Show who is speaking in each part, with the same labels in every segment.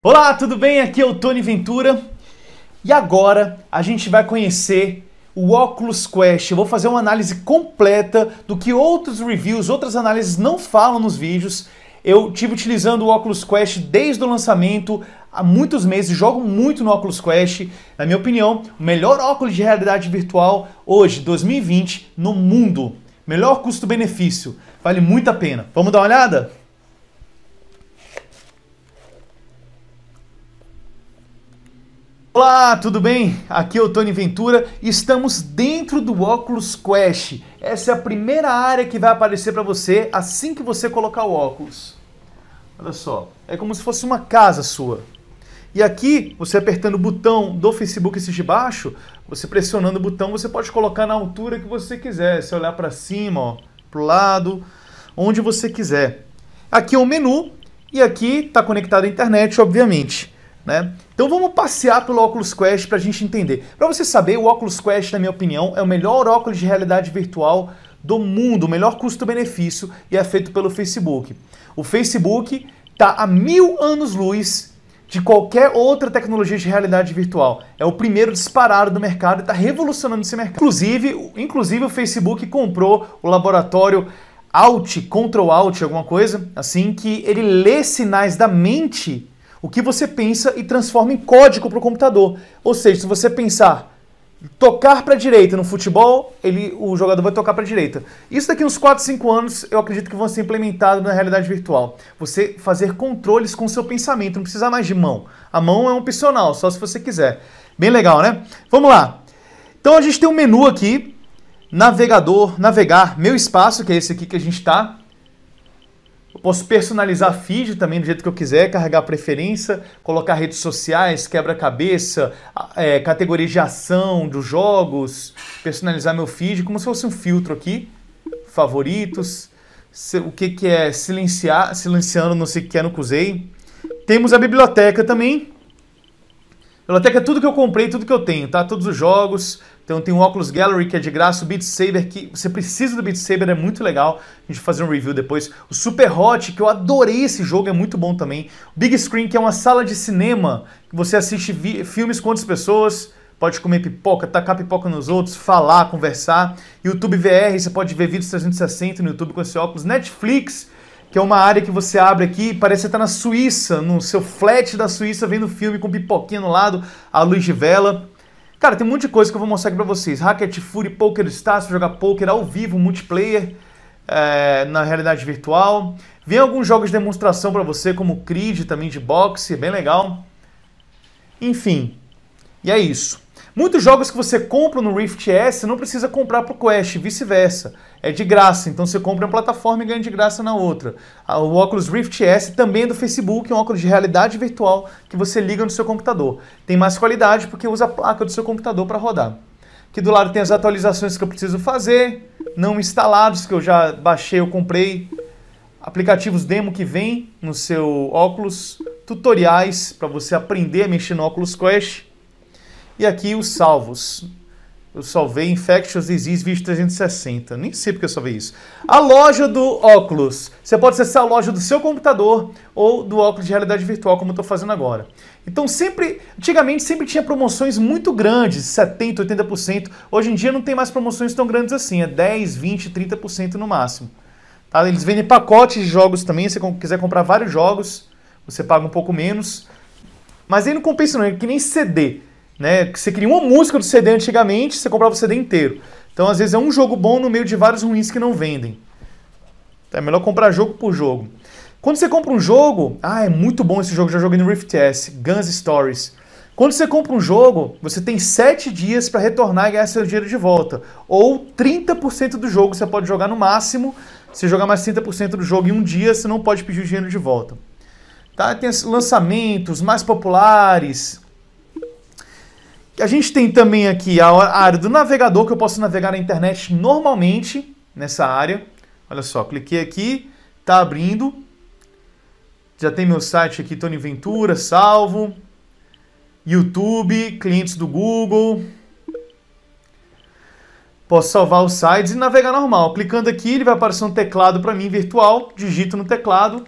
Speaker 1: Olá, tudo bem? Aqui é o Tony Ventura e agora a gente vai conhecer o Oculus Quest. Eu vou fazer uma análise completa do que outros reviews, outras análises não falam nos vídeos. Eu tive utilizando o Oculus Quest desde o lançamento há muitos meses, jogo muito no Oculus Quest. Na minha opinião, o melhor óculos de realidade virtual hoje, 2020, no mundo. Melhor custo-benefício. Vale muito a pena. Vamos dar uma olhada? Olá, tudo bem? Aqui é o Tony Ventura e estamos dentro do óculos Quest. Essa é a primeira área que vai aparecer para você assim que você colocar o óculos. Olha só, é como se fosse uma casa sua. E aqui, você apertando o botão do Facebook esse de baixo, você pressionando o botão, você pode colocar na altura que você quiser. Se olhar para cima, para o lado, onde você quiser. Aqui é o um menu e aqui está conectado à internet, obviamente. Né? Então vamos passear pelo Oculus Quest para a gente entender. Para você saber, o Oculus Quest, na minha opinião, é o melhor óculos de realidade virtual do mundo, o melhor custo-benefício e é feito pelo Facebook. O Facebook está a mil anos-luz de qualquer outra tecnologia de realidade virtual. É o primeiro disparado do mercado e está revolucionando esse mercado. Inclusive, inclusive, o Facebook comprou o laboratório Alt, Control Alt, alguma coisa assim, que ele lê sinais da mente o que você pensa e transforma em código para o computador. Ou seja, se você pensar tocar para a direita no futebol, ele, o jogador vai tocar para a direita. Isso daqui uns 4, 5 anos, eu acredito que vão ser implementado na realidade virtual. Você fazer controles com o seu pensamento, não precisa mais de mão. A mão é opcional, só se você quiser. Bem legal, né? Vamos lá. Então a gente tem um menu aqui, navegador, navegar, meu espaço, que é esse aqui que a gente está. Posso personalizar feed também do jeito que eu quiser, carregar preferência, colocar redes sociais, quebra-cabeça, é, categorias de ação dos jogos, personalizar meu feed como se fosse um filtro aqui, favoritos, se, o que, que é silenciar, silenciando, não sei o que é, não usei. Temos a biblioteca também, Eloteca é tudo que eu comprei, tudo que eu tenho, tá? Todos os jogos. Então tem o Oculus Gallery, que é de graça, o Beat Saber, que você precisa do Beat Saber, é muito legal. A gente vai fazer um review depois. O Super Hot, que eu adorei esse jogo, é muito bom também. O Big Screen, que é uma sala de cinema, que você assiste filmes com outras pessoas pode comer pipoca, tacar pipoca nos outros, falar, conversar. YouTube VR, você pode ver vídeos 360 no YouTube com esse óculos. Netflix, que é uma área que você abre aqui, parece que tá na Suíça, no seu flat da Suíça, vendo filme com pipoquinha no lado, a luz de vela. Cara, tem um monte de coisa que eu vou mostrar aqui pra vocês. Racket Fury, Poker Stars, jogar poker ao vivo, multiplayer, é, na realidade virtual. Vem alguns jogos de demonstração para você, como Creed também de boxe, bem legal. Enfim, e é isso. Muitos jogos que você compra no Rift S não precisa comprar para o Quest, vice-versa. É de graça, então você compra uma plataforma e ganha de graça na outra. Ah, o óculos Rift S também é do Facebook, é um óculos de realidade virtual que você liga no seu computador. Tem mais qualidade porque usa a placa do seu computador para rodar. Aqui do lado tem as atualizações que eu preciso fazer, não instalados, que eu já baixei, eu comprei. Aplicativos demo que vem no seu óculos, tutoriais para você aprender a mexer no óculos Quest e aqui os salvos. Eu salvei Infectious Disease Vídeo 360. Nem sei porque eu salvei isso. A loja do óculos. Você pode acessar a loja do seu computador ou do óculos de realidade virtual, como eu estou fazendo agora. Então sempre, antigamente sempre tinha promoções muito grandes, 70%, 80%. Hoje em dia não tem mais promoções tão grandes assim, é 10, 20, 30% no máximo. Tá? Eles vendem pacotes de jogos também, se você quiser comprar vários jogos, você paga um pouco menos. Mas aí não compensa não, é que nem CD né? Que você queria uma música do CD antigamente, você comprava o CD inteiro. Então, às vezes, é um jogo bom no meio de vários ruins que não vendem. é melhor comprar jogo por jogo. Quando você compra um jogo, ah, é muito bom esse jogo, já joguei no Rift S, Guns Stories. Quando você compra um jogo, você tem 7 dias para retornar e ganhar seu dinheiro de volta. Ou 30% do jogo você pode jogar no máximo. Se jogar mais 30% do jogo em um dia, você não pode pedir o dinheiro de volta. Tá? Tem lançamentos mais populares, a gente tem também aqui a área do navegador, que eu posso navegar na internet normalmente nessa área. Olha só, cliquei aqui, tá abrindo. Já tem meu site aqui, Tony Ventura, salvo. YouTube, clientes do Google. Posso salvar os sites e navegar normal. Clicando aqui, ele vai aparecer um teclado para mim virtual. Digito no teclado,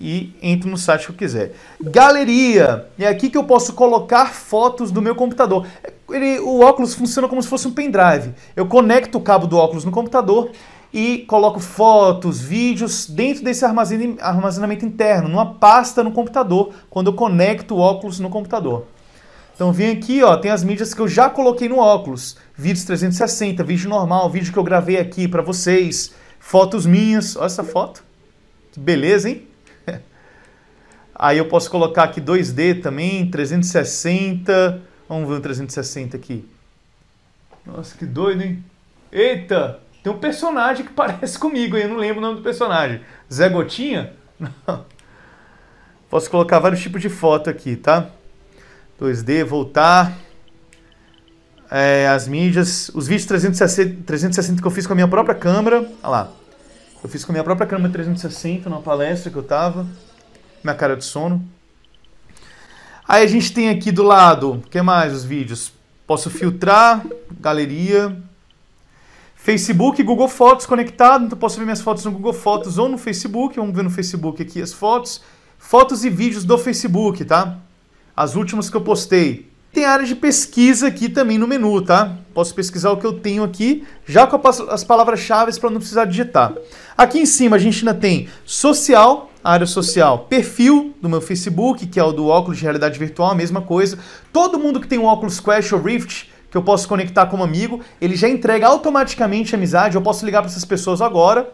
Speaker 1: e entro no site que eu quiser. Galeria, é aqui que eu posso colocar fotos do meu computador. Ele, o óculos funciona como se fosse um pendrive. Eu conecto o cabo do óculos no computador e coloco fotos, vídeos dentro desse armazenamento interno, numa pasta no computador, quando eu conecto o óculos no computador. Então vem aqui, ó, tem as mídias que eu já coloquei no óculos. Vídeos 360, vídeo normal, vídeo que eu gravei aqui para vocês, fotos minhas. Olha essa foto. Que beleza, hein? Aí eu posso colocar aqui 2D também, 360. Vamos ver o um 360 aqui. Nossa, que doido, hein? Eita! Tem um personagem que parece comigo, hein? eu não lembro o nome do personagem. Zé Gotinha? Não. Posso colocar vários tipos de foto aqui, tá? 2D, voltar. É, as mídias, os vídeos 360, 360 que eu fiz com a minha própria câmera. Olha lá. Eu fiz com a minha própria câmera 360 numa palestra que eu tava minha cara de sono. Aí a gente tem aqui do lado, que mais os vídeos? Posso filtrar, galeria, Facebook, Google Fotos conectado, então posso ver minhas fotos no Google Fotos ou no Facebook, vamos ver no Facebook aqui as fotos, fotos e vídeos do Facebook, tá? As últimas que eu postei. Tem área de pesquisa aqui também no menu, tá? Posso pesquisar o que eu tenho aqui, já com as palavras-chave para não precisar digitar. Aqui em cima a gente ainda tem social, área social. Perfil do meu Facebook, que é o do óculos de realidade virtual, a mesma coisa. Todo mundo que tem um óculos Quest ou Rift, que eu posso conectar como amigo, ele já entrega automaticamente amizade. Eu posso ligar para essas pessoas agora.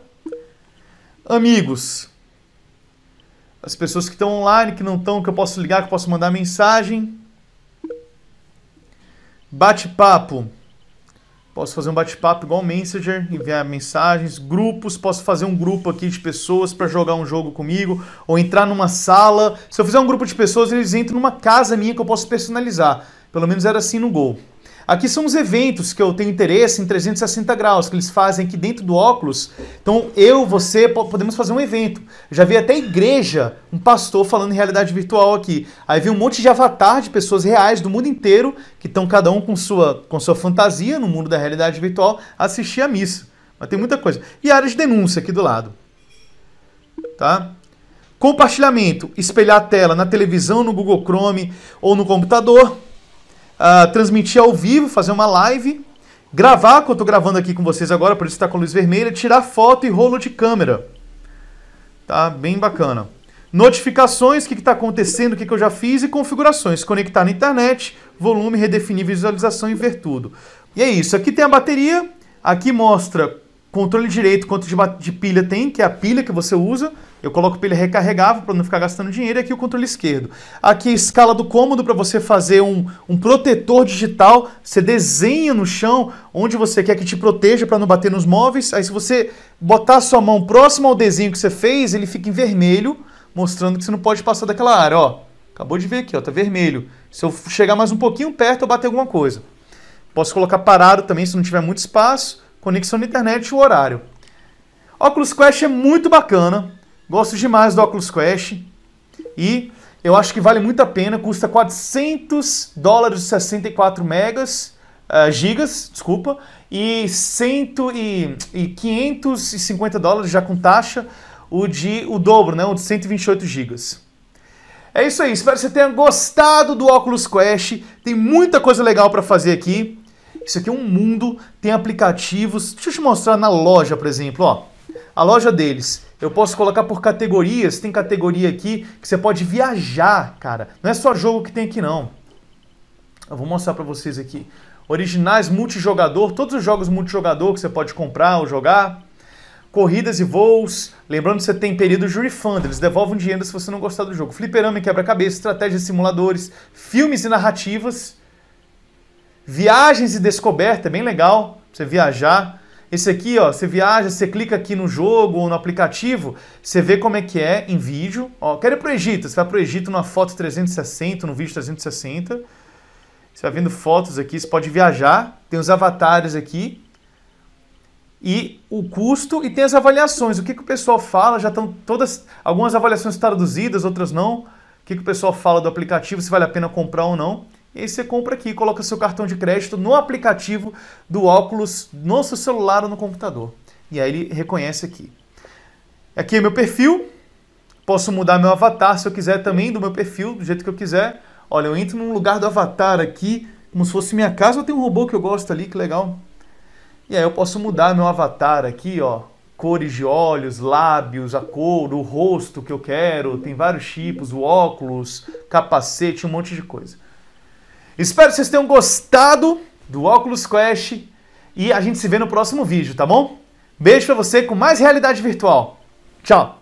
Speaker 1: Amigos. As pessoas que estão online, que não estão, que eu posso ligar, que eu posso mandar mensagem. Bate-papo. Posso fazer um bate-papo igual Messenger, enviar mensagens, grupos, posso fazer um grupo aqui de pessoas para jogar um jogo comigo, ou entrar numa sala. Se eu fizer um grupo de pessoas, eles entram numa casa minha que eu posso personalizar. Pelo menos era assim no Gol. Aqui são os eventos que eu tenho interesse em 360 graus, que eles fazem aqui dentro do óculos. Então eu, você, podemos fazer um evento. Já vi até igreja, um pastor falando em realidade virtual aqui. Aí vi um monte de avatar de pessoas reais do mundo inteiro, que estão cada um com sua, com sua fantasia no mundo da realidade virtual, assistir a missa. Mas tem muita coisa. E área de denúncia aqui do lado. Tá? Compartilhamento, espelhar a tela na televisão, no Google Chrome ou no computador uh, transmitir ao vivo, fazer uma live, gravar, que eu estou gravando aqui com vocês agora, por isso está com luz vermelha, tirar foto e rolo de câmera. Tá bem bacana. Notificações, o que está acontecendo, o que, que, eu já fiz e configurações. Conectar na internet, volume, redefinir visualização, ver tudo. E é isso. Aqui tem a bateria, aqui mostra controle direito, quanto de, de pilha tem, que é a pilha que você usa. Eu coloco pilha recarregável para não ficar gastando dinheiro e aqui o controle esquerdo. Aqui escala do cômodo para você fazer um, um protetor digital. Você desenha no chão onde você quer que te proteja para não bater nos móveis. Aí se você botar a sua mão próxima ao desenho que você fez, ele fica em vermelho, mostrando que você não pode passar daquela área. Ó, acabou de ver aqui, ó, tá vermelho. Se eu chegar mais um pouquinho perto, eu bater alguma coisa. Posso colocar parado também se não tiver muito espaço. Conexão na internet e o horário. Oculus Quest é muito bacana, Gosto demais do Oculus Quest e eu acho que vale muito a pena, custa 400 dólares e 64 megas, uh, gigas, desculpa, e, cento e, e 550 dólares já com taxa, o de o dobro, né, o de 128 gigas. É isso aí, espero que você tenha gostado do Oculus Quest. Tem muita coisa legal para fazer aqui. Isso aqui é um mundo, tem aplicativos. Deixa eu te mostrar na loja, por exemplo, ó a loja deles. Eu posso colocar por categorias, tem categoria aqui que você pode viajar, cara. Não é só jogo que tem aqui não. Eu vou mostrar para vocês aqui. Originais multijogador, todos os jogos multijogador que você pode comprar ou jogar. Corridas e voos. Lembrando que você tem período de refund, eles devolvem dinheiro se você não gostar do jogo. Fliperama e quebra-cabeça, estratégias e simuladores, filmes e narrativas. Viagens e descoberta, é bem legal pra você viajar. Esse aqui, ó, você viaja, você clica aqui no jogo ou no aplicativo, você vê como é que é em vídeo. Ó, quero ir pro Egito, você vai pro Egito numa foto 360, no vídeo 360. Você vai vendo fotos aqui, você pode viajar, tem os avatares aqui. E o custo e tem as avaliações. O que, que o pessoal fala? Já estão todas. Algumas avaliações traduzidas, outras não. O que, que o pessoal fala do aplicativo, se vale a pena comprar ou não. E aí você compra aqui, coloca seu cartão de crédito no aplicativo do óculos, no seu celular ou no computador. E aí ele reconhece aqui. Aqui é meu perfil. Posso mudar meu avatar se eu quiser também do meu perfil, do jeito que eu quiser. Olha, eu entro num lugar do avatar aqui, como se fosse minha casa, eu tenho um robô que eu gosto ali, que legal. E aí eu posso mudar meu avatar aqui, ó, cores de olhos, lábios, a cor, o rosto que eu quero, tem vários tipos, o óculos, capacete, um monte de coisa. Espero que vocês tenham gostado do Oculus Quest e a gente se vê no próximo vídeo, tá bom? Beijo pra você com mais realidade virtual. Tchau!